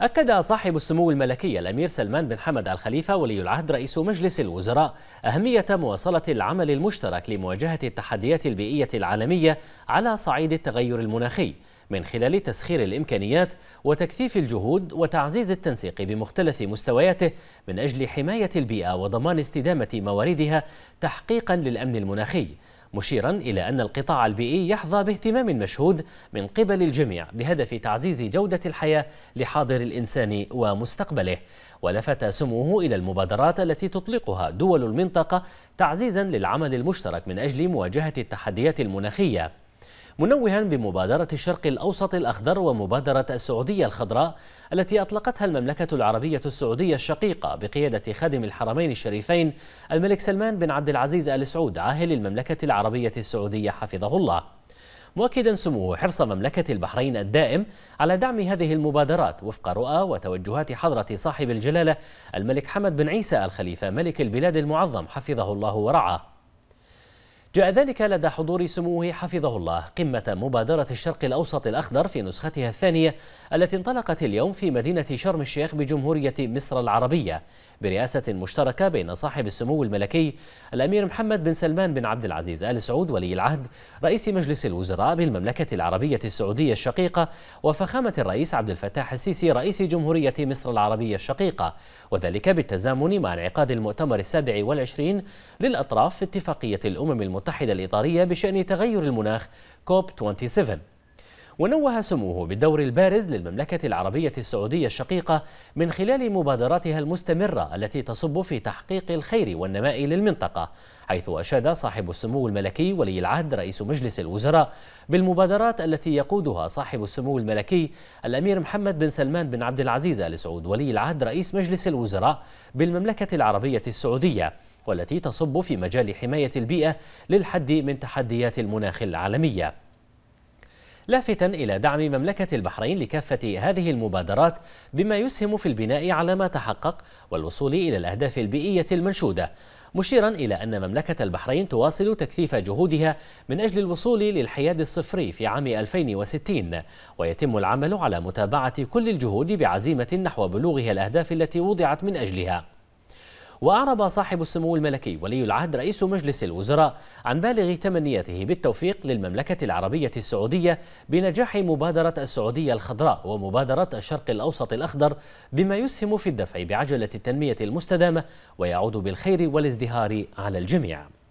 أكد صاحب السمو الملكي الأمير سلمان بن حمد الخليفة ولي العهد رئيس مجلس الوزراء أهمية مواصلة العمل المشترك لمواجهة التحديات البيئية العالمية على صعيد التغير المناخي من خلال تسخير الإمكانيات وتكثيف الجهود وتعزيز التنسيق بمختلف مستوياته من أجل حماية البيئة وضمان استدامة مواردها تحقيقا للأمن المناخي مشيرا إلى أن القطاع البيئي يحظى باهتمام مشهود من قبل الجميع بهدف تعزيز جودة الحياة لحاضر الإنسان ومستقبله ولفت سموه إلى المبادرات التي تطلقها دول المنطقة تعزيزا للعمل المشترك من أجل مواجهة التحديات المناخية منوها بمبادرة الشرق الأوسط الأخضر ومبادرة السعودية الخضراء التي أطلقتها المملكة العربية السعودية الشقيقة بقيادة خادم الحرمين الشريفين الملك سلمان بن عبد العزيز آل سعود عاهل المملكة العربية السعودية حفظه الله مؤكدا سموه حرص مملكة البحرين الدائم على دعم هذه المبادرات وفق رؤى وتوجهات حضرة صاحب الجلالة الملك حمد بن عيسى الخليفة ملك البلاد المعظم حفظه الله ورعاه جاء ذلك لدى حضور سموه حفظه الله قمة مبادرة الشرق الأوسط الأخضر في نسختها الثانية التي انطلقت اليوم في مدينة شرم الشيخ بجمهورية مصر العربية برئاسة مشتركة بين صاحب السمو الملكي الأمير محمد بن سلمان بن عبد العزيز آل سعود ولي العهد رئيس مجلس الوزراء بالمملكة العربية السعودية الشقيقة وفخامة الرئيس عبد الفتاح السيسي رئيس جمهورية مصر العربية الشقيقة وذلك بالتزامن مع انعقاد المؤتمر السابع والعشرين للأطراف في اتفاقية الأمم المتحدة المتحدة الإطارية بشأن تغير المناخ كوب 27 ونوه سموه بالدور البارز للمملكة العربية السعودية الشقيقة من خلال مبادراتها المستمرة التي تصب في تحقيق الخير والنماء للمنطقة حيث أشاد صاحب السمو الملكي ولي العهد رئيس مجلس الوزراء بالمبادرات التي يقودها صاحب السمو الملكي الأمير محمد بن سلمان بن عبد العزيز آل سعود ولي العهد رئيس مجلس الوزراء بالمملكة العربية السعودية والتي تصب في مجال حماية البيئة للحد من تحديات المناخ العالمية لافتا إلى دعم مملكة البحرين لكافة هذه المبادرات بما يسهم في البناء على ما تحقق والوصول إلى الأهداف البيئية المنشودة مشيرا إلى أن مملكة البحرين تواصل تكثيف جهودها من أجل الوصول للحياد الصفري في عام 2060 ويتم العمل على متابعة كل الجهود بعزيمة نحو بلوغها الأهداف التي وضعت من أجلها وأعرب صاحب السمو الملكي ولي العهد رئيس مجلس الوزراء عن بالغ تمنياته بالتوفيق للمملكة العربية السعودية بنجاح مبادرة السعودية الخضراء ومبادرة الشرق الأوسط الأخضر بما يسهم في الدفع بعجلة التنمية المستدامة ويعود بالخير والازدهار على الجميع